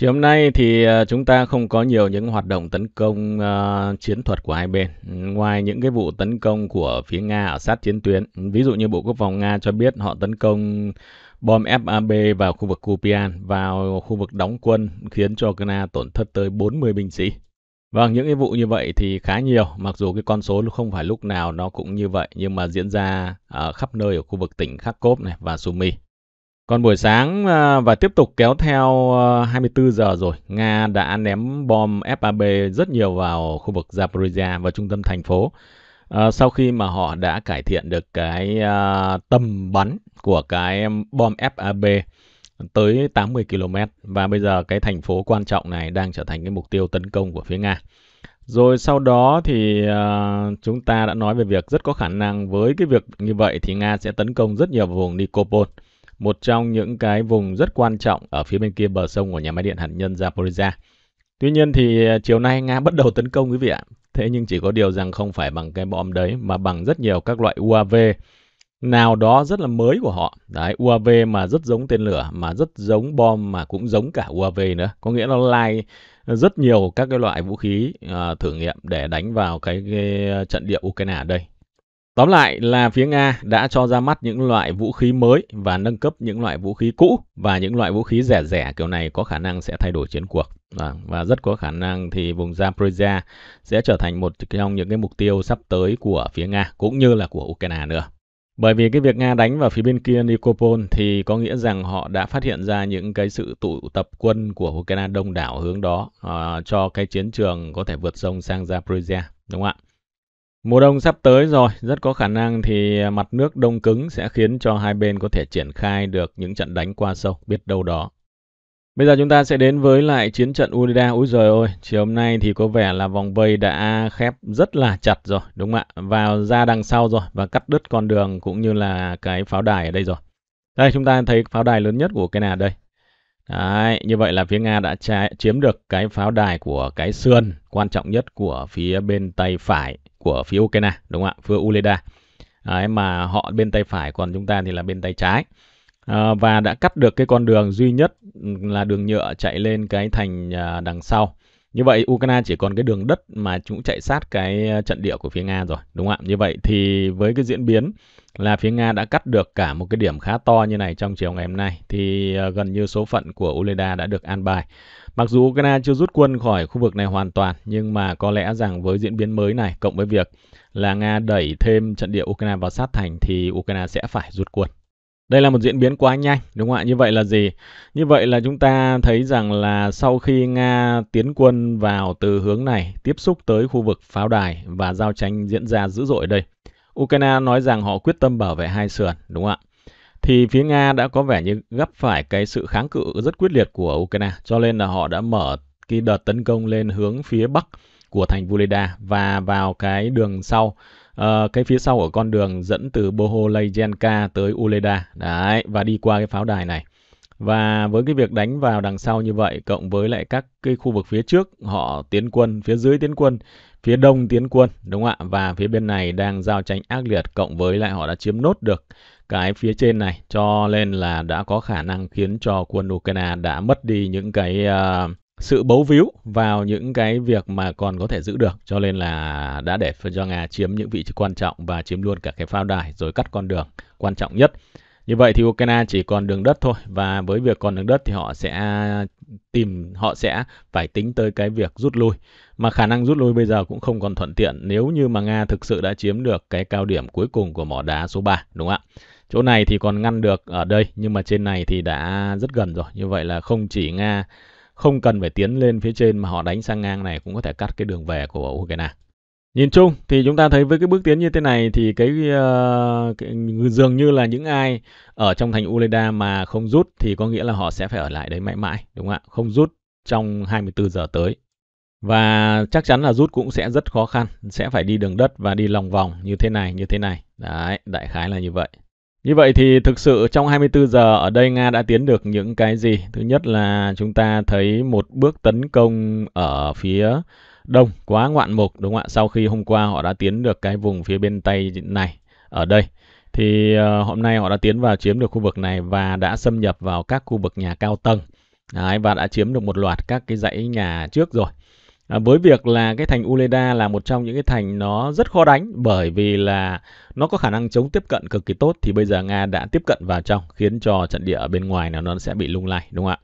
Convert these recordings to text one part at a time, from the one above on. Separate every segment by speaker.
Speaker 1: Chiều hôm nay thì à, chúng ta không có nhiều những hoạt động tấn công uh, chiến thuật của hai bên. Ngoài những cái vụ tấn công của phía Nga ở sát chiến tuyến, ví dụ như Bộ Quốc phòng Nga cho biết họ tấn công bom FAB vào khu vực Kupian, vào khu vực đóng quân khiến cho Nga tổn thất tới 40 binh sĩ. Vâng, những cái vụ như vậy thì khá nhiều, mặc dù cái con số không phải lúc nào nó cũng như vậy, nhưng mà diễn ra ở à, khắp nơi ở khu vực tỉnh Kharkov này và Sumy. Còn buổi sáng à, và tiếp tục kéo theo 24 à, giờ rồi, Nga đã ném bom FAB rất nhiều vào khu vực Zaporizhia và trung tâm thành phố. À, sau khi mà họ đã cải thiện được cái tầm bắn của cái bom FAB tới 80 km và bây giờ cái thành phố quan trọng này đang trở thành cái mục tiêu tấn công của phía Nga. Rồi sau đó thì chúng ta đã nói về việc rất có khả năng với cái việc như vậy thì Nga sẽ tấn công rất nhiều vùng Nikopol một trong những cái vùng rất quan trọng ở phía bên kia bờ sông của nhà máy điện hạt nhân Zaporizhia. Tuy nhiên thì à, chiều nay Nga bắt đầu tấn công quý vị ạ. Thế nhưng chỉ có điều rằng không phải bằng cái bom đấy mà bằng rất nhiều các loại UAV nào đó rất là mới của họ. Đấy, UAV mà rất giống tên lửa, mà rất giống bom, mà cũng giống cả UAV nữa. Có nghĩa là lai rất nhiều các cái loại vũ khí uh, thử nghiệm để đánh vào cái, cái trận địa Ukraine ở đây. Tóm lại là phía Nga đã cho ra mắt những loại vũ khí mới và nâng cấp những loại vũ khí cũ và những loại vũ khí rẻ rẻ kiểu này có khả năng sẽ thay đổi chiến cuộc. Vâng, và rất có khả năng thì vùng Zaporizhia sẽ trở thành một trong những cái mục tiêu sắp tới của phía Nga cũng như là của Ukraine nữa. Bởi vì cái việc Nga đánh vào phía bên kia Nikopol thì có nghĩa rằng họ đã phát hiện ra những cái sự tụ tập quân của Ukraine đông đảo hướng đó uh, cho cái chiến trường có thể vượt sông sang Zaporizhia, đúng không ạ? Mùa đông sắp tới rồi, rất có khả năng thì à, mặt nước đông cứng sẽ khiến cho hai bên có thể triển khai được những trận đánh qua sông, biết đâu đó. Bây giờ chúng ta sẽ đến với lại chiến trận Urida. Úi giời ơi, chiều hôm nay thì có vẻ là vòng vây đã khép rất là chặt rồi, đúng không ạ? Vào ra đằng sau rồi và cắt đứt con đường cũng như là cái pháo đài ở đây rồi. Đây, chúng ta thấy pháo đài lớn nhất của cái nào đây. Đấy, như vậy là phía Nga đã chiếm được cái pháo đài của cái sườn quan trọng nhất của phía bên tay phải của phía Ukraine đúng không ạ phía Uleda Đấy, à, mà họ bên tay phải còn chúng ta thì là bên tay trái à, và đã cắt được cái con đường duy nhất là đường nhựa chạy lên cái thành à, đằng sau như vậy Ukraine chỉ còn cái đường đất mà chúng chạy sát cái ờ, trận địa của phía Nga rồi, đúng không ạ? Như vậy thì với cái diễn biến là phía Nga đã cắt được cả một cái điểm khá to như này trong chiều ngày hôm nay thì ờ, gần như số phận của Uleda đã được an bài. Mặc dù Ukraine chưa rút quân khỏi khu vực này hoàn toàn nhưng mà có lẽ rằng với diễn biến mới này cộng với việc là Nga đẩy thêm trận địa Ukraine vào sát thành thì Ukraine sẽ phải rút quân. Đây là một diễn biến quá nhanh, đúng không ạ? Như vậy là gì? Như vậy là chúng ta thấy rằng là sau khi Nga tiến quân vào từ hướng này, tiếp xúc tới khu vực pháo đài và giao tranh diễn ra dữ dội đây. Ukraine nói rằng họ quyết tâm bảo vệ hai sườn, đúng không ạ? Thì phía Nga đã có vẻ như gấp phải cái sự kháng cự rất quyết liệt của Ukraine, cho nên là họ đã mở cái đợt tấn công lên hướng phía Bắc của thành Vuleda và vào cái đường sau uh, cái phía sau của con đường dẫn từ Boholejenka tới Uleda đấy và đi qua cái pháo đài này và với cái việc đánh vào đằng sau như vậy cộng với lại các cái khu vực phía trước họ tiến quân phía dưới tiến quân phía đông tiến quân đúng không ạ và phía bên này đang giao tranh ác liệt cộng với lại họ đã chiếm nốt được cái phía trên này cho nên là đã có khả năng khiến cho quân Ukraine đã mất đi những cái uh, sự bấu víu vào những cái việc mà còn có thể giữ được cho nên là đã để cho Nga chiếm những vị trí quan trọng và chiếm luôn cả cái phao đài rồi cắt con đường quan trọng nhất. Như vậy thì Ukraine chỉ còn đường đất thôi và với việc còn đường đất thì họ sẽ tìm họ sẽ phải tính tới cái việc rút lui. Mà khả năng rút lui bây giờ cũng không còn thuận tiện nếu như mà Nga thực sự đã chiếm được cái cao điểm cuối cùng của mỏ đá số 3 đúng không ạ? Chỗ này thì còn ngăn được ở đây nhưng mà trên này thì đã rất gần rồi. Như vậy là không chỉ Nga không cần phải tiến lên phía trên mà họ đánh sang ngang này cũng có thể cắt cái đường về của Ukraine. Nhìn chung thì chúng ta thấy với cái bước tiến như thế này thì cái, uh, cái dường như là những ai ở trong thành Uleda mà không rút thì có nghĩa là họ sẽ phải ở lại đấy mãi mãi đúng không ạ? Không rút trong 24 giờ tới. Và chắc chắn là rút cũng sẽ rất khó khăn, sẽ phải đi đường đất và đi lòng vòng như thế này, như thế này. Đấy, đại khái là như vậy. Như vậy thì thực sự trong 24 giờ ở đây Nga đã tiến được những cái gì? Thứ nhất là chúng ta thấy một bước tấn công ở phía đông quá ngoạn mục đúng không ạ? Sau khi hôm qua họ đã tiến được cái vùng phía bên tây này ở đây thì ờ, hôm nay họ đã tiến vào chiếm được khu vực này và đã xâm nhập vào các khu vực nhà cao tầng. Đấy, và đã chiếm được một loạt các cái dãy nhà trước rồi. À, với việc là cái thành Uleda là một trong những cái thành nó rất khó đánh bởi vì là nó có khả năng chống tiếp cận cực kỳ tốt thì bây giờ Nga đã tiếp cận vào trong khiến cho trận địa ở bên ngoài nào nó sẽ bị lung lay đúng không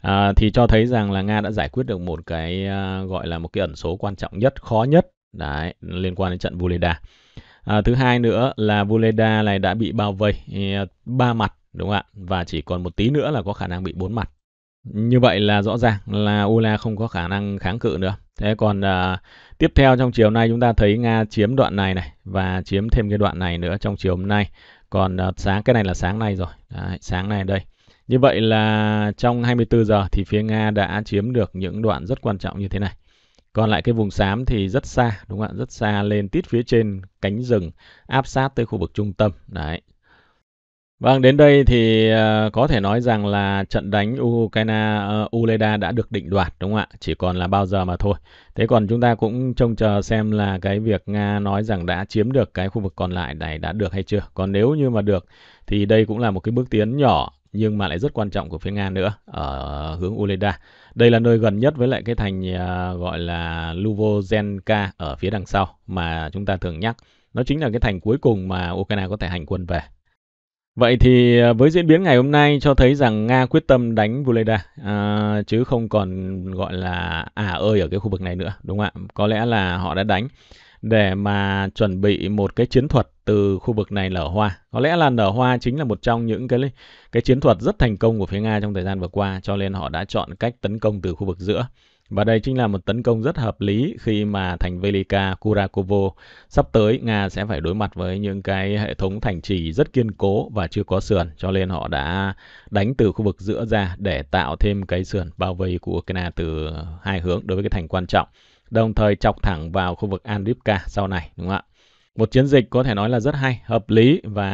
Speaker 1: ạ? À, thì cho thấy rằng là Nga đã giải quyết được một cái à, gọi là một cái ẩn số quan trọng nhất, khó nhất đấy liên quan đến trận Vuleda. À, thứ hai nữa là Vuleda này đã bị bao vây à, ba mặt đúng không ạ? Và chỉ còn một tí nữa là có khả năng bị bốn mặt như vậy là rõ ràng là Ula không có khả năng kháng cự nữa. Thế còn à, tiếp theo trong chiều nay chúng ta thấy Nga chiếm đoạn này này và chiếm thêm cái đoạn này nữa trong chiều hôm nay. Còn à, sáng cái này là sáng nay rồi. Đấy, sáng nay đây. Như vậy là trong 24 giờ thì phía Nga đã chiếm được những đoạn rất quan trọng như thế này. Còn lại cái vùng xám thì rất xa, đúng không ạ? Rất xa lên tít phía trên cánh rừng áp sát tới khu vực trung tâm. Đấy, Vâng, đến đây thì ờ, có thể nói rằng là trận đánh Ukraine uh, ờ, Uleda đã được định đoạt đúng không ạ? Chỉ còn là bao giờ mà thôi. Thế còn chúng ta cũng trông chờ xem là cái việc Nga nói rằng đã chiếm được cái khu vực còn lại này đã được hay chưa. Còn nếu như mà được thì đây cũng là một cái bước tiến nhỏ nhưng mà lại rất quan trọng của phía Nga nữa ở hướng Uleda. Đây là nơi gần nhất với lại cái thành uh, gọi là Luvozenka ở phía đằng sau mà chúng ta thường nhắc. Nó chính là cái thành cuối cùng mà Ukraine có thể hành quân về Vậy thì à, với diễn biến ngày hôm nay cho thấy rằng Nga quyết tâm đánh Vuleda à, chứ không còn gọi là à ơi ở cái khu vực này nữa, đúng không ạ? Có lẽ là họ đã đánh để mà chuẩn bị một cái chiến thuật từ khu vực này nở hoa. Có lẽ là nở hoa chính là một trong những cái cái chiến thuật rất thành công của phía Nga trong thời gian vừa qua, cho nên họ đã chọn cách tấn công từ khu vực giữa. Và đây chính là một tấn công rất hợp lý khi mà thành Velika Kurakovo sắp tới Nga sẽ phải đối mặt với những cái hệ thống thành trì rất kiên cố và chưa có sườn cho nên họ đã đánh từ khu vực giữa ra để tạo thêm cái sườn bao vây của Ukraine từ hai hướng đối với cái thành quan trọng đồng thời chọc thẳng vào khu vực Andrivka sau này đúng không ạ? một chiến dịch có thể nói là rất hay, hợp lý và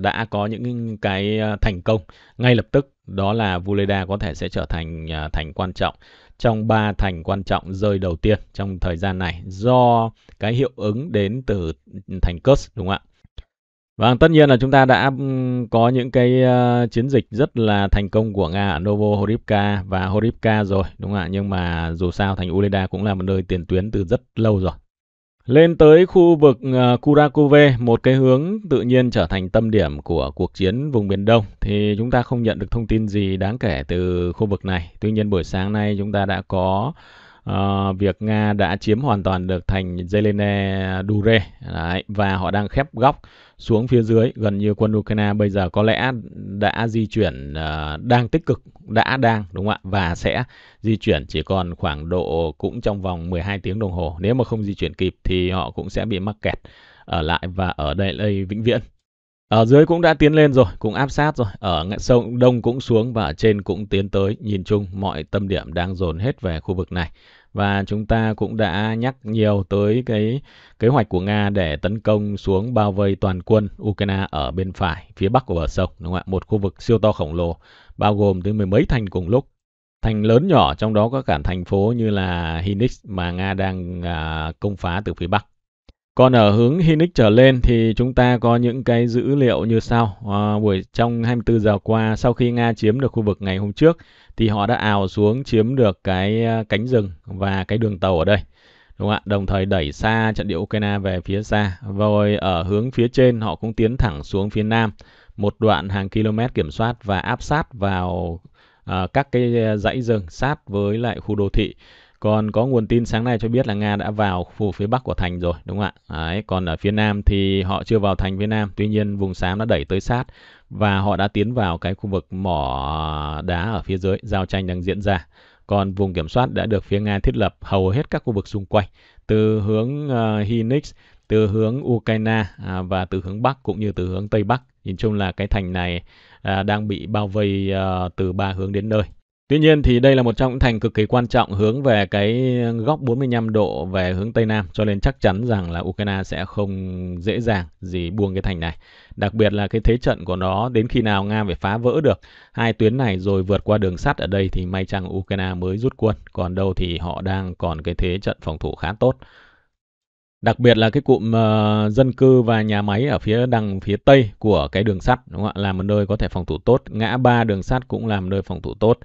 Speaker 1: đã có những cái ờ, thành công ngay lập tức. Đó là Vuleda có thể sẽ trở thành ờ, thành quan trọng trong ba thành quan trọng rơi đầu tiên trong thời gian này do cái hiệu ứng đến từ thành Kurs, đúng không ạ? Và vâng, tất nhiên là chúng ta đã có những cái ờ, chiến dịch rất là thành công của Nga ở Novohorivka và Horivka rồi, đúng không ạ? Nhưng mà dù sao thành Uleda cũng là một nơi tiền tuyến từ rất lâu rồi lên tới khu vực à, Kurakove, một cái hướng tự nhiên trở thành tâm điểm của cuộc chiến vùng Biển Đông, thì chúng ta không nhận được thông tin gì đáng kể từ khu vực này. Tuy nhiên buổi sáng nay chúng ta đã có uh, việc Nga đã chiếm hoàn toàn được thành Zelene Dure Đấy, và họ đang khép góc xuống phía dưới gần như quân Ukraine bây giờ có lẽ đã di chuyển uh, đang tích cực đã đang đúng không ạ và sẽ di chuyển chỉ còn khoảng độ cũng trong vòng 12 tiếng đồng hồ nếu mà không di chuyển kịp thì họ cũng sẽ bị mắc kẹt ở lại và ở đây đây vĩnh viễn ở dưới cũng đã tiến lên rồi, cũng áp sát rồi, ở sông đông cũng xuống và ở trên cũng tiến tới, nhìn chung mọi tâm điểm đang dồn hết về khu vực này và chúng ta cũng đã nhắc nhiều tới cái kế hoạch của Nga để tấn công xuống bao vây toàn quân Ukraine ở bên phải phía bắc của bờ sông đúng không ạ? Một khu vực siêu to khổng lồ bao gồm tới mười mấy thành cùng lúc. Thành lớn nhỏ trong đó có cả thành phố như là Hinix mà Nga đang à, công phá từ phía bắc còn ở hướng Hinix trở lên thì chúng ta có những cái dữ liệu như sau. À, buổi trong 24 giờ qua sau khi Nga chiếm được khu vực ngày hôm trước thì họ đã ào xuống chiếm được cái à, cánh rừng và cái đường tàu ở đây. Đúng không ạ? Đồng thời đẩy xa trận địa Ukraine về phía xa. Rồi ở hướng phía trên họ cũng tiến thẳng xuống phía nam một đoạn hàng km kiểm soát và áp sát vào à, các cái à, dãy rừng sát với lại khu đô thị. Còn có nguồn tin sáng nay cho biết là Nga đã vào khu phía bắc của thành rồi, đúng không ạ? Đấy, còn ở phía nam thì họ chưa vào thành phía nam, tuy nhiên vùng xám đã đẩy tới sát và họ đã tiến vào cái khu vực mỏ đá ở phía dưới, giao tranh đang diễn ra. Còn vùng kiểm soát đã được phía Nga thiết lập hầu hết các khu vực xung quanh, từ hướng uh, từ hướng Ukraine à, và từ hướng Bắc cũng như từ hướng Tây Bắc. Nhìn chung là cái thành này à, đang bị bao vây à, từ ba hướng đến nơi. Tuy nhiên thì đây là một trong những thành cực kỳ quan trọng hướng về cái góc 45 độ về hướng Tây Nam cho nên chắc chắn rằng là Ukraine sẽ không dễ dàng gì buông cái thành này. Đặc biệt là cái thế trận của nó đến khi nào Nga phải phá vỡ được hai tuyến này rồi vượt qua đường sắt ở đây thì may chăng Ukraine mới rút quân. Còn đâu thì họ đang còn cái thế trận phòng thủ khá tốt đặc biệt là cái cụm uh, dân cư và nhà máy ở phía đằng phía tây của cái đường sắt đúng không ạ là một nơi có thể phòng thủ tốt ngã ba đường sắt cũng làm nơi phòng thủ tốt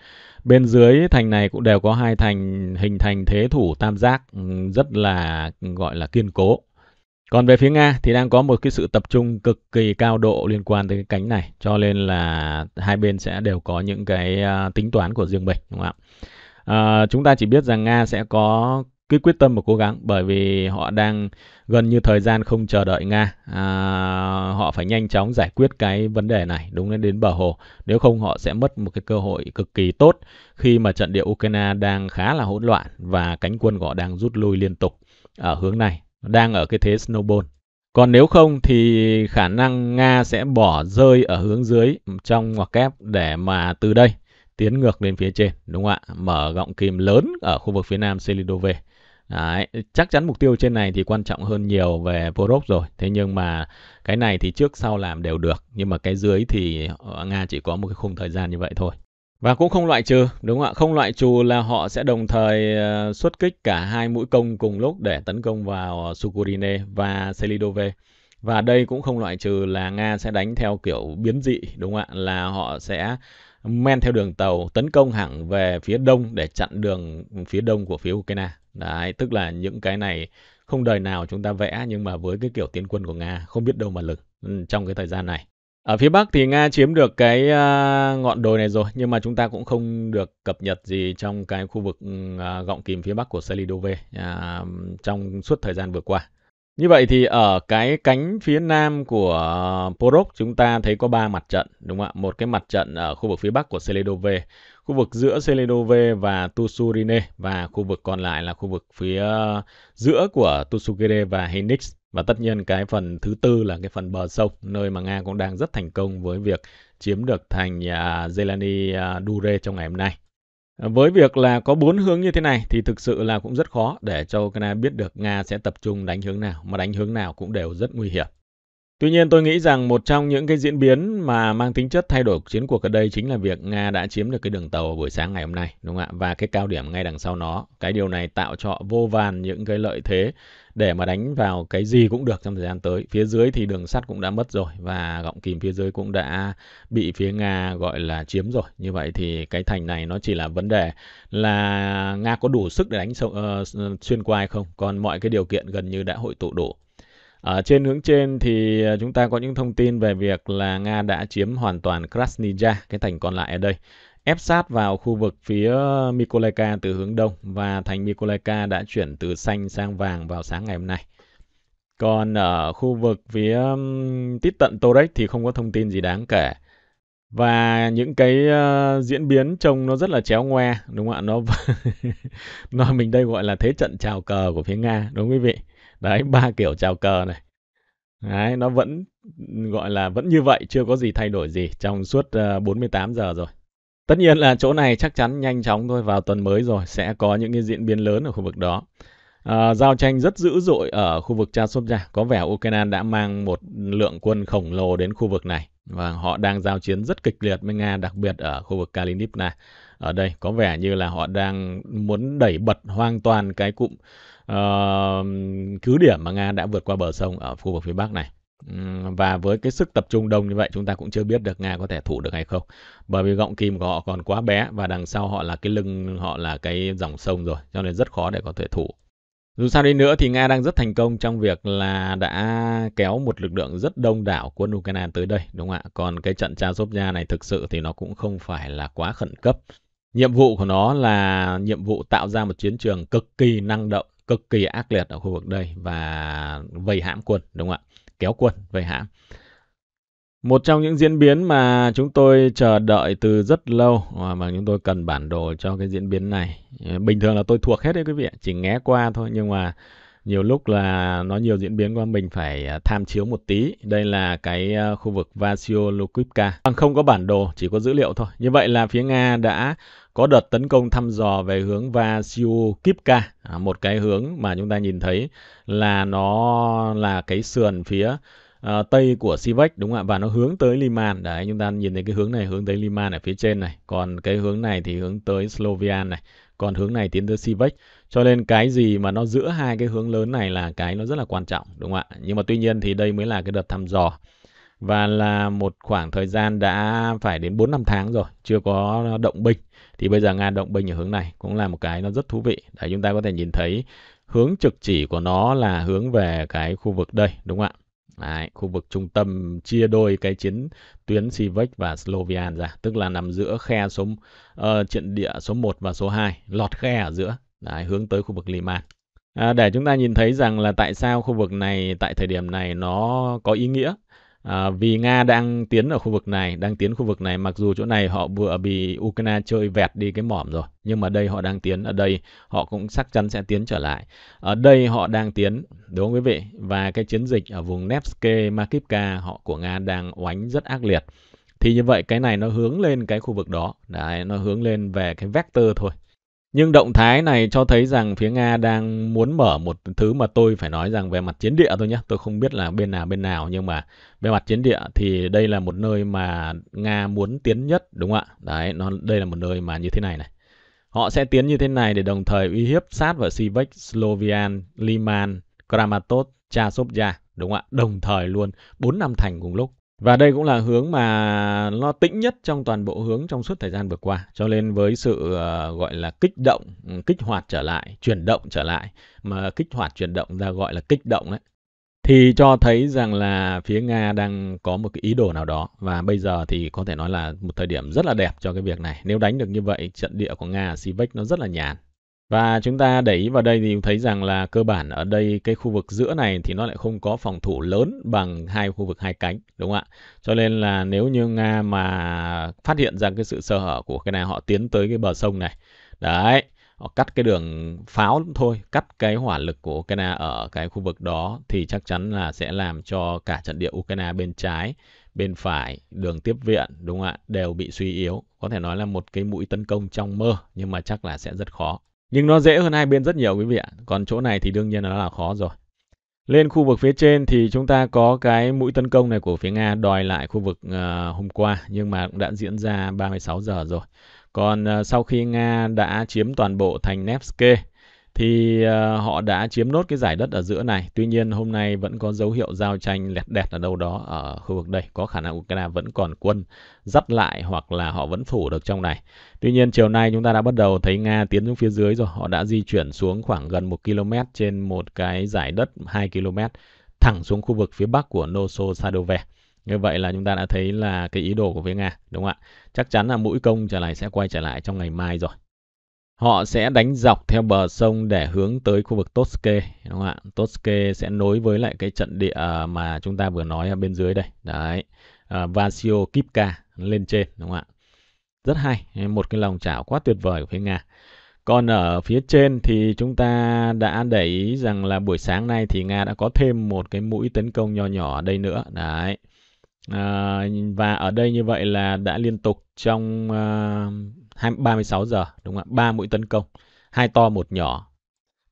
Speaker 1: bên dưới thành này cũng đều có hai thành hình thành thế thủ tam giác ừ, rất là gọi là kiên cố còn về phía Nga thì đang có một cái sự tập trung cực kỳ cao độ liên quan tới cái cánh này, cho nên là hai bên sẽ đều có những cái à, tính toán của riêng mình đúng không ạ? À, chúng ta chỉ biết rằng Nga sẽ có cái quyết tâm và cố gắng bởi vì họ đang gần như thời gian không chờ đợi Nga. À, họ phải nhanh chóng giải quyết cái vấn đề này đúng đến đến bờ hồ. Nếu không họ sẽ mất một cái cơ hội cực kỳ tốt khi mà trận địa Ukraine đang khá là hỗn loạn và cánh quân của họ đang rút lui liên tục ở hướng này, đang ở cái thế snowball. Còn nếu không thì khả năng Nga sẽ bỏ rơi ở hướng dưới trong ngoặc kép để mà từ đây tiến ngược lên phía trên, đúng không ạ? Mở gọng kìm lớn ở khu vực phía nam Selidove. Đấy, chắc chắn mục tiêu trên này thì quan trọng hơn nhiều về Prop rồi. Thế nhưng mà cái này thì trước sau làm đều được. Nhưng mà cái dưới thì ờ, Nga chỉ có một cái khung thời gian như vậy thôi. Và cũng không loại trừ, đúng không ạ? Không loại trừ là họ sẽ đồng thời ờ, xuất kích cả hai mũi công cùng lúc để tấn công vào Sukurine và Selidove. Và đây cũng không loại trừ là Nga sẽ đánh theo kiểu biến dị, đúng không ạ? Là họ sẽ men theo đường tàu tấn công hẳn về phía đông để chặn đường phía đông của phía Ukraine Đấy, tức là những cái này không đời nào chúng ta vẽ nhưng mà với cái kiểu tiến quân của Nga không biết đâu mà lực ừ, trong cái thời gian này. Ở phía Bắc thì Nga chiếm được cái ờ, ngọn đồi này rồi, nhưng mà chúng ta cũng không được cập nhật gì trong cái khu vực ừ, à, gọng kìm phía Bắc của Selidove à, trong suốt thời gian vừa qua. Như vậy thì ở cái cánh phía nam của Porok chúng ta thấy có ba mặt trận, đúng không ạ? Một cái mặt trận ở khu vực phía Bắc của Seledove, khu vực giữa Celedove và Tusurine và khu vực còn lại là khu vực phía ờ, giữa của Tusukere và Henix. Và tất nhiên cái phần thứ tư là cái phần bờ sông nơi mà Nga cũng đang rất thành công với việc chiếm được thành à, Zelani à, Dure trong ngày hôm nay. Với việc là có bốn hướng như thế này thì thực sự là cũng rất khó để cho Ukraine biết được Nga sẽ tập trung đánh hướng nào, mà đánh hướng nào cũng đều rất nguy hiểm. Tuy nhiên tôi nghĩ rằng một trong những cái diễn biến mà mang tính chất thay đổi chiến cuộc ở đây chính là việc Nga đã chiếm được cái đường tàu buổi sáng ngày hôm nay, đúng không ạ? Và cái cao điểm ngay đằng sau nó, cái điều này tạo cho vô vàn những cái lợi thế để mà đánh vào cái gì cũng được trong thời gian tới. Phía dưới thì đường sắt cũng đã mất rồi và gọng kìm phía dưới cũng đã bị phía Nga gọi là chiếm rồi. Như vậy thì cái thành này nó chỉ là vấn đề là Nga có đủ sức để đánh ờ, xuyên qua hay không. Còn mọi cái điều kiện gần như đã hội tụ đủ. Ở trên hướng trên thì à, chúng ta có những thông tin về việc là Nga đã chiếm hoàn toàn Krasnaya, cái thành còn lại ở đây, ép sát vào khu vực phía Mykolaiv từ hướng đông và thành Mykolaiv đã chuyển từ xanh sang vàng vào sáng ngày hôm nay. Còn ở khu vực phía tiếp tận Torres thì không có thông tin gì đáng kể. Và những cái uh, diễn biến trông nó rất là chéo ngoe, đúng không ạ? Nó, nó mình đây gọi là thế trận trào cờ của phía Nga, đúng không quý vị? đấy ba kiểu chào cờ này đấy nó vẫn gọi là vẫn như vậy chưa có gì thay đổi gì trong suốt uh, ờ, 48 giờ rồi tất nhiên là chỗ này chắc chắn nhanh chóng thôi vào tuần mới rồi sẽ có những cái diễn biến lớn ở khu vực đó À, giao tranh rất dữ dội ở khu vực Chasovya. Có vẻ Ukraine đã mang một lượng quân khổng lồ đến khu vực này và họ đang giao chiến rất kịch liệt với Nga, đặc biệt ở khu vực Kalinivna. Ở đây có vẻ như là họ đang muốn đẩy bật hoàn toàn cái cụm Ờ, cứ điểm mà Nga đã vượt qua bờ sông ở khu vực phía Bắc này. Ừ, và với cái sức tập trung đông như vậy chúng ta cũng chưa biết được Nga có thể thủ được hay không Bởi vì gọng kim của họ còn quá bé và đằng sau họ là cái lưng, họ là cái dòng sông rồi Cho nên rất khó để có thể thủ dù sao đi nữa thì Nga đang rất thành công trong việc là đã kéo một lực lượng rất đông đảo quân Ukraine tới đây, đúng không ạ? Còn cái trận Chazovnya này thực sự thì nó cũng không phải là quá khẩn cấp. Nhiệm vụ của nó là nhiệm vụ tạo ra một chiến trường cực kỳ năng động cực kỳ ác liệt ở khu vực đây và vây hãm quân đúng không ạ? Kéo quân vây hãm. Một trong những diễn biến mà chúng tôi chờ đợi từ rất lâu à, mà chúng tôi cần bản đồ cho cái diễn biến này. Bình thường là tôi thuộc hết đấy quý vị chỉ nghe qua thôi nhưng mà nhiều lúc là nó nhiều diễn biến qua mình phải à, tham chiếu một tí đây là cái à, khu vực Vasio Lukivka không có bản đồ chỉ có dữ liệu thôi như vậy là phía Nga đã có đợt tấn công thăm dò về hướng Vasiukivka, à, một cái hướng mà chúng ta nhìn thấy là nó là cái sườn phía uh, tây của Sivek đúng không ạ và nó hướng tới Liman. Đấy chúng ta nhìn thấy cái hướng này hướng tới Liman ở phía trên này, còn cái hướng này thì hướng tới Slovian này còn hướng này tiến tới CVEX. Cho nên cái gì mà nó giữa hai cái hướng lớn này là cái nó rất là quan trọng đúng không ạ? Nhưng mà tuy nhiên thì đây mới là cái đợt thăm dò và là một khoảng thời gian đã phải đến 4 năm tháng rồi chưa có động binh thì bây giờ Nga động binh ở hướng này cũng là một cái nó rất thú vị. để chúng ta có thể nhìn thấy hướng trực chỉ của nó là hướng về cái khu vực đây đúng không ạ? Đấy, khu vực trung tâm chia đôi cái chiến tuyến Sivek và Slovian ra, tức là nằm giữa khe số uh, trận địa số 1 và số 2, lọt khe ở giữa, đấy, hướng tới khu vực Liman. À, để chúng ta nhìn thấy rằng là tại sao khu vực này tại thời điểm này nó có ý nghĩa À, vì Nga đang tiến ở khu vực này, đang tiến khu vực này mặc dù chỗ này họ vừa bị Ukraine chơi vẹt đi cái mỏm rồi, nhưng mà đây họ đang tiến ở đây, họ cũng chắc chắn sẽ tiến trở lại. Ở đây họ đang tiến, đúng không quý vị? Và cái chiến dịch ở vùng Nevsky, Makivka họ của Nga đang oánh rất ác liệt. Thì như vậy cái này nó hướng lên cái khu vực đó, đấy nó hướng lên về cái vector thôi. Nhưng động thái này cho thấy rằng phía Nga đang muốn mở một thứ mà tôi phải nói rằng về mặt chiến địa thôi nhé. Tôi không biết là bên nào bên nào nhưng mà về mặt chiến địa thì đây là một nơi mà Nga muốn tiến nhất đúng không ạ? Đấy, nó đây là một nơi mà như thế này này. Họ sẽ tiến như thế này để đồng thời uy hiếp sát vào Sivek, Slovian, Liman, Kramatorsk, Chasovya đúng không ạ? Đồng thời luôn bốn năm thành cùng lúc. Và đây cũng là hướng mà nó tĩnh nhất trong toàn bộ hướng trong suốt thời gian vừa qua. Cho nên với sự ờ, gọi là kích động, ừ, kích hoạt trở lại, chuyển động trở lại, mà kích hoạt chuyển động ra gọi là kích động đấy. Thì cho thấy rằng là phía Nga đang có một cái ý đồ nào đó và bây giờ thì có thể nói là một thời điểm rất là đẹp cho cái việc này. Nếu đánh được như vậy, trận địa của Nga Sivek nó rất là nhàn. Và chúng ta để ý vào đây thì thấy rằng là cơ bản ở đây cái khu vực giữa này thì nó lại không có phòng thủ lớn bằng hai khu vực hai cánh đúng không ạ? Cho nên là nếu như Nga mà phát hiện ra cái sự sơ hở của cái này họ tiến tới cái bờ sông này. Đấy, họ cắt cái đường pháo thôi, cắt cái hỏa lực của Ukraine ở cái khu vực đó thì chắc chắn là sẽ làm cho cả trận địa Ukraine bên trái, bên phải, đường tiếp viện đúng không ạ, đều bị suy yếu. Có thể nói là một cái mũi tấn công trong mơ nhưng mà chắc là sẽ rất khó. Nhưng nó dễ hơn hai bên rất nhiều quý vị ạ. Còn chỗ này thì đương nhiên là nó là khó rồi. Lên khu vực phía trên thì chúng ta có cái mũi tấn công này của phía Nga đòi lại khu vực uh, hôm qua nhưng mà cũng đã diễn ra 36 giờ rồi. Còn uh, sau khi Nga đã chiếm toàn bộ thành Nevsky thì à, họ đã chiếm nốt cái giải đất ở giữa này. Tuy nhiên hôm nay vẫn có dấu hiệu giao tranh lẹt đẹt ở đâu đó ở khu vực đây. Có khả năng Ukraine vẫn còn quân dắt lại hoặc là họ vẫn phủ được trong này. Tuy nhiên chiều nay chúng ta đã bắt đầu thấy Nga tiến xuống phía dưới rồi. Họ đã di chuyển xuống khoảng gần 1 km trên một cái giải đất 2 km thẳng xuống khu vực phía bắc của Novosadove. Như vậy là chúng ta đã thấy là cái ý đồ của phía Nga, đúng không ạ? Chắc chắn là mũi công trở lại sẽ quay trở lại trong ngày mai rồi họ sẽ đánh dọc theo bờ sông để hướng tới khu vực Toske đúng không ạ? Toske sẽ nối với lại cái trận địa à, mà chúng ta vừa nói ở bên dưới đây. Đấy. À, Vasio Kipka lên trên đúng không ạ? Rất hay, một cái lòng chảo quá tuyệt vời của phía Nga. Còn ở phía trên thì chúng ta đã để ý rằng là buổi sáng nay thì Nga đã có thêm một cái mũi tấn công nhỏ nhỏ ở đây nữa. Đấy. À, và ở đây như vậy là đã liên tục trong uh, 2, 36 giờ đúng không ạ? 3 mũi tấn công, hai to một nhỏ.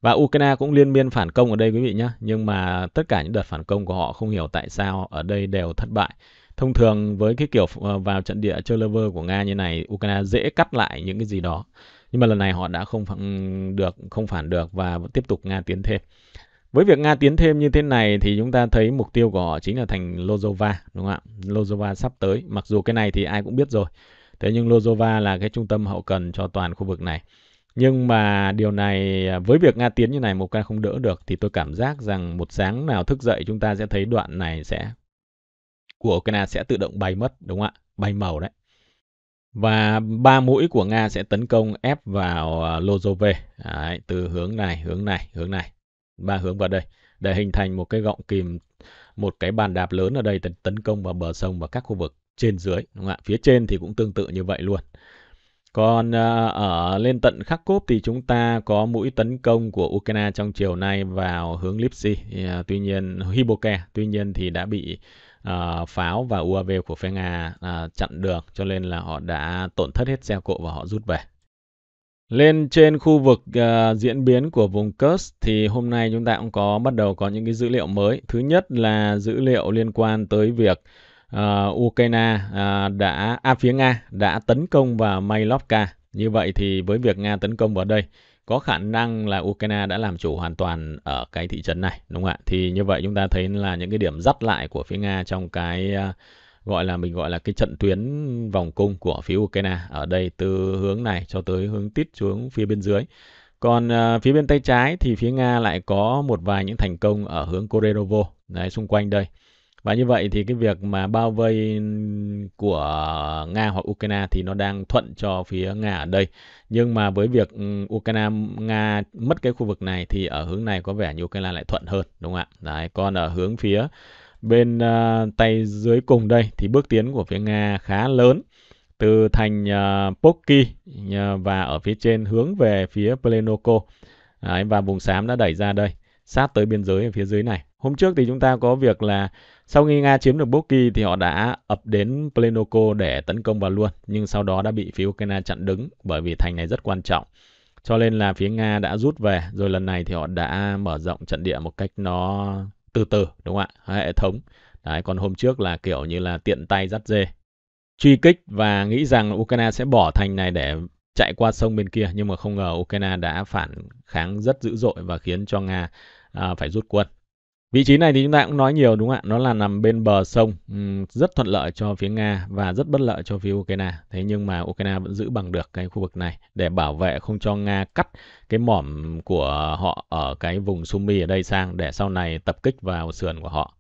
Speaker 1: Và Ukraine cũng liên miên phản công ở đây quý vị nhé. Nhưng mà tất cả những đợt phản công của họ không hiểu tại sao ở đây đều thất bại. Thông thường với cái kiểu ờ, vào trận địa chơi lover của Nga như này, Ukraine dễ cắt lại những cái gì đó. Nhưng mà lần này họ đã không phản được, không phản được và tiếp tục Nga tiến thêm. Với việc Nga tiến thêm như thế này thì chúng ta thấy mục tiêu của họ chính là thành Lozova, đúng không ạ? Lozova sắp tới, mặc dù cái này thì ai cũng biết rồi. Thế nhưng Lozova là cái trung tâm hậu cần cho toàn khu vực này. Nhưng mà điều này à, với việc Nga tiến như này một ca không đỡ được thì tôi cảm giác rằng một sáng nào thức dậy chúng ta sẽ thấy đoạn này sẽ của Ukraine sẽ tự động bay mất đúng không ạ? Bay màu đấy. Và ba mũi của Nga sẽ tấn công ép vào à, Lozove từ hướng này, hướng này, hướng này ba hướng vào đây để hình thành một cái gọng kìm một cái bàn đạp lớn ở đây tấn công vào bờ sông và các khu vực trên dưới đúng không ạ? Phía trên thì cũng tương tự như vậy luôn. Còn à, ở lên tận khắc Kharkov thì chúng ta có mũi tấn công của Ukraine trong chiều nay vào hướng Lipsy, à, tuy nhiên Hiboke, tuy nhiên thì đã bị uh, pháo và UAV của phía Nga uh, chặn đường cho nên là họ đã tổn thất hết xe cộ và họ rút về lên trên khu vực uh, diễn biến của vùng Kursk thì hôm nay chúng ta cũng có bắt đầu có những cái dữ liệu mới. Thứ nhất là dữ liệu liên quan tới việc uh, Ukraine uh, đã à, phía Nga đã tấn công vào Maylovka. Như vậy thì với việc Nga tấn công vào đây có khả năng là Ukraine đã làm chủ hoàn toàn ở cái thị trấn này đúng không ạ? Thì như vậy chúng ta thấy là những cái điểm dắt lại của phía Nga trong cái uh, gọi là mình gọi là cái trận tuyến vòng cung của phía Ukraine ở đây từ hướng này cho tới hướng tít xuống phía bên dưới. Còn à, phía bên tay trái thì phía Nga lại có một vài những thành công ở hướng Korerovo, đấy xung quanh đây. Và như vậy thì cái việc mà bao vây của Nga hoặc Ukraine thì nó đang thuận cho phía Nga ở đây. Nhưng mà với việc ừ, Ukraine Nga mất cái khu vực này thì ở hướng này có vẻ như Ukraine lại thuận hơn đúng không ạ? Đấy, còn ở hướng phía bên uh, tay dưới cùng đây thì bước tiến của phía Nga khá lớn từ thành uh, Pokki uh, và ở phía trên hướng về phía Plenoko Đấy, và vùng xám đã đẩy ra đây sát tới biên giới ở phía dưới này. Hôm trước thì chúng ta có việc là sau khi Nga chiếm được Poki thì họ đã ập đến Plenoko để tấn công vào luôn, nhưng sau đó đã bị phía Ukraine chặn đứng bởi vì thành này rất quan trọng. Cho nên là phía Nga đã rút về, rồi lần này thì họ đã mở rộng trận địa một cách nó từ từ đúng không ạ hệ thống đấy còn hôm trước là kiểu như là tiện tay dắt dê truy kích và nghĩ rằng Ukraine sẽ bỏ thành này để chạy qua sông bên kia nhưng mà không ngờ Ukraine đã phản kháng rất dữ dội và khiến cho Nga à, phải rút quân Vị trí này thì chúng ta cũng nói nhiều đúng không ạ? Nó là nằm bên bờ sông, rất thuận lợi cho phía Nga và rất bất lợi cho phía Ukraine. Thế nhưng mà Ukraine vẫn giữ bằng được cái khu vực này để bảo vệ không cho Nga cắt cái mỏm của họ ở cái vùng sumy ở đây sang để sau này tập kích vào sườn của họ.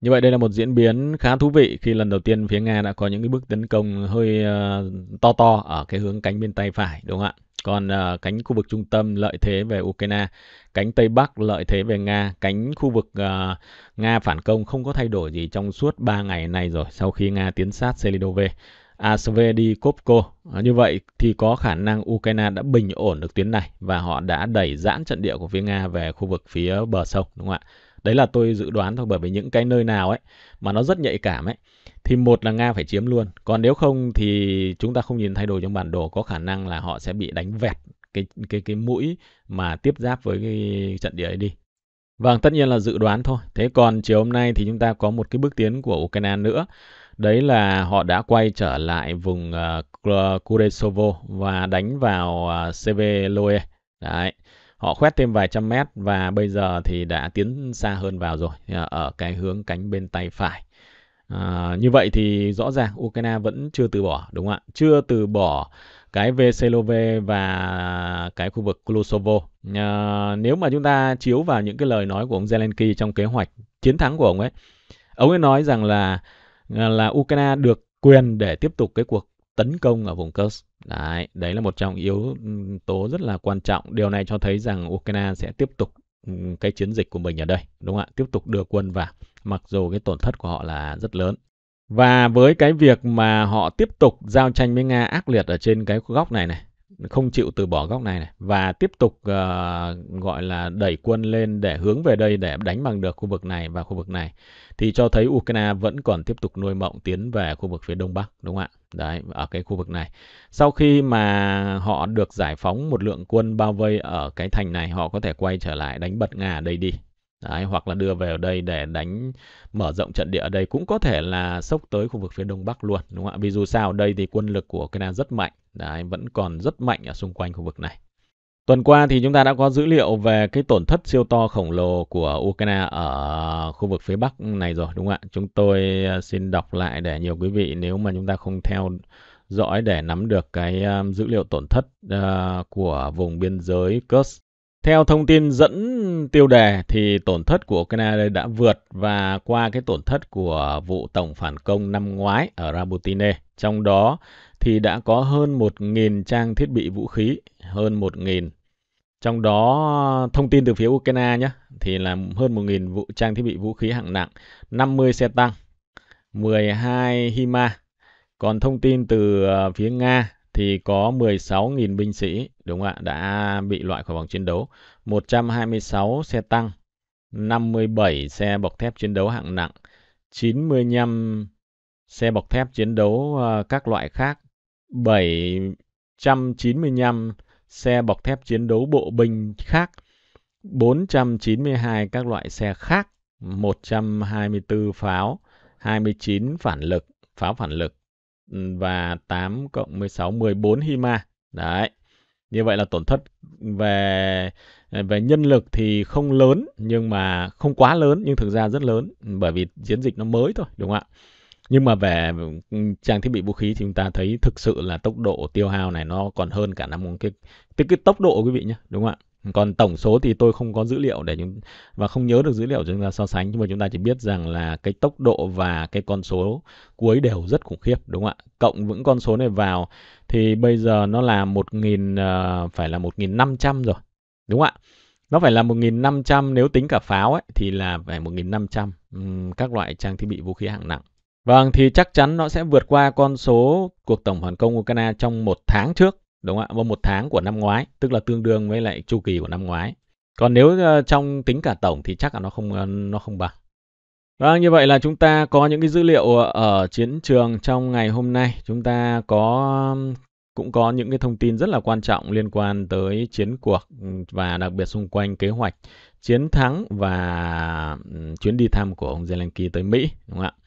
Speaker 1: Như vậy đây là một diễn biến khá thú vị khi lần đầu tiên phía Nga đã có những cái bước tấn công hơi ờ, to to ở cái hướng cánh bên tay phải đúng không ạ? Còn uh, cánh khu vực trung tâm lợi thế về Ukraine, cánh Tây Bắc lợi thế về Nga, cánh khu vực uh, Nga phản công không có thay đổi gì trong suốt 3 ngày này rồi sau khi Nga tiến sát Selidove. ASV đi Kopko. À, như vậy thì có khả năng Ukraine đã bình ổn được tuyến này và họ đã đẩy giãn trận địa của phía Nga về khu vực phía bờ sông đúng không ạ? đấy là tôi dự đoán thôi bởi vì những cái nơi nào ấy mà nó rất nhạy cảm ấy thì một là Nga phải chiếm luôn còn nếu không thì chúng ta không nhìn thay đổi trong bản đồ có khả năng là họ sẽ bị đánh vẹt cái cái cái mũi mà tiếp giáp với cái trận địa ấy đi vâng tất nhiên là dự đoán thôi thế còn chiều hôm nay thì chúng ta có một cái bước tiến của Ukraine nữa đấy là họ đã quay trở lại vùng uh, Kuresovo và đánh vào uh, ờ, Seveloe đấy Họ khoét thêm vài trăm mét và bây giờ thì đã tiến xa hơn vào rồi à, ở cái hướng cánh bên tay phải. À, như vậy thì rõ ràng Ukraine vẫn chưa từ bỏ đúng không ạ? Chưa từ bỏ cái VCLV và cái khu vực Kosovo. À, nếu mà chúng ta chiếu vào những cái lời nói của ông Zelensky trong kế hoạch chiến thắng của ông ấy, ông ấy nói rằng là à, là Ukraine được quyền để tiếp tục cái cuộc tấn công ở vùng Kursk. Đấy, đấy là một trong yếu tố rất là quan trọng. Điều này cho thấy rằng Ukraine sẽ tiếp tục cái chiến dịch của mình ở đây, đúng không ạ? Tiếp tục đưa quân vào, mặc dù cái tổn thất của họ là rất lớn. Và với cái việc mà họ tiếp tục giao tranh với Nga ác liệt ở trên cái góc này này không chịu từ bỏ góc này, này và tiếp tục uh, gọi là đẩy quân lên để hướng về đây để đánh bằng được khu vực này và khu vực này thì cho thấy Ukraine vẫn còn tiếp tục nuôi mộng tiến về khu vực phía đông bắc đúng không ạ? Đấy, ở cái khu vực này. Sau khi mà họ được giải phóng một lượng quân bao vây ở cái thành này, họ có thể quay trở lại đánh bật Nga đây đi Đấy, hoặc là đưa về ở đây để đánh mở rộng trận địa ở đây cũng có thể là sốc tới khu vực phía đông bắc luôn đúng không ạ? Vì dù sao ở đây thì quân lực của Ukraine rất mạnh, đấy vẫn còn rất mạnh ở xung quanh khu vực này. Tuần qua thì chúng ta đã có dữ liệu về cái tổn thất siêu to khổng lồ của Ukraine ở khu vực phía bắc này rồi đúng không ạ? Chúng tôi ờ, xin đọc lại để nhiều quý vị nếu mà chúng ta không theo dõi để nắm được cái dữ liệu tổn thất ờ, của vùng biên giới Kursk theo thông tin dẫn tiêu đề thì tổn thất của Canada đã vượt và qua cái tổn thất của vụ tổng phản công năm ngoái ở Rabotine. Trong đó thì đã có hơn 1.000 trang thiết bị vũ khí, hơn 1.000. Trong đó thông tin từ phía Ukraine nhé, thì là hơn 1.000 vụ trang thiết bị vũ khí hạng nặng, 50 xe tăng, 12 HIMA. Còn thông tin từ ờ, phía Nga thì có 16.000 binh sĩ đúng không ạ, đã bị loại khỏi vòng chiến đấu. 126 xe tăng, 57 xe bọc thép chiến đấu hạng nặng, 95 xe bọc thép chiến đấu ờ, các loại khác, 795 xe bọc thép chiến đấu bộ binh khác, 492 các loại xe khác, 124 pháo, 29 phản lực, pháo phản lực ừ, và 8 cộng 16 14 Hima. Đấy. Như vậy là tổn thất về về nhân lực thì không lớn nhưng mà không quá lớn nhưng thực ra rất lớn bởi vì chiến dịch nó mới thôi đúng không ạ? Nhưng mà về trang thiết bị vũ khí thì chúng ta thấy thực sự là tốc độ tiêu hao này nó còn hơn cả năm cái cái, cái tốc độ quý vị nhé đúng không ạ? Còn tổng số thì tôi không có dữ liệu để chúng và không nhớ được dữ liệu chúng ta so sánh nhưng mà chúng ta chỉ biết rằng là cái tốc độ và cái con số cuối đều rất khủng khiếp đúng không ạ? Cộng những con số này vào thì bây giờ nó là một nghìn ờ, phải là một nghìn năm trăm rồi. Đúng không ạ? Nó phải là một nghìn năm trăm nếu tính cả pháo ấy thì là phải một nghìn năm trăm các loại trang thiết bị vũ khí hạng nặng. Vâng thì chắc chắn nó sẽ vượt qua con số cuộc tổng phản công Ukraine trong một tháng trước đúng không ạ? Và một tháng của năm ngoái, tức là tương đương với lại chu kỳ của năm ngoái. Còn nếu ờ, trong tính cả tổng thì chắc là nó không ờ, nó không bằng. Vâng, như vậy là chúng ta có những cái dữ liệu ở chiến trường trong ngày hôm nay. Chúng ta có cũng có những cái thông tin rất là quan trọng liên quan tới chiến cuộc ừ, và đặc biệt xung quanh kế hoạch chiến thắng và ừ, chuyến đi thăm của ông Zelensky tới Mỹ, đúng không ạ?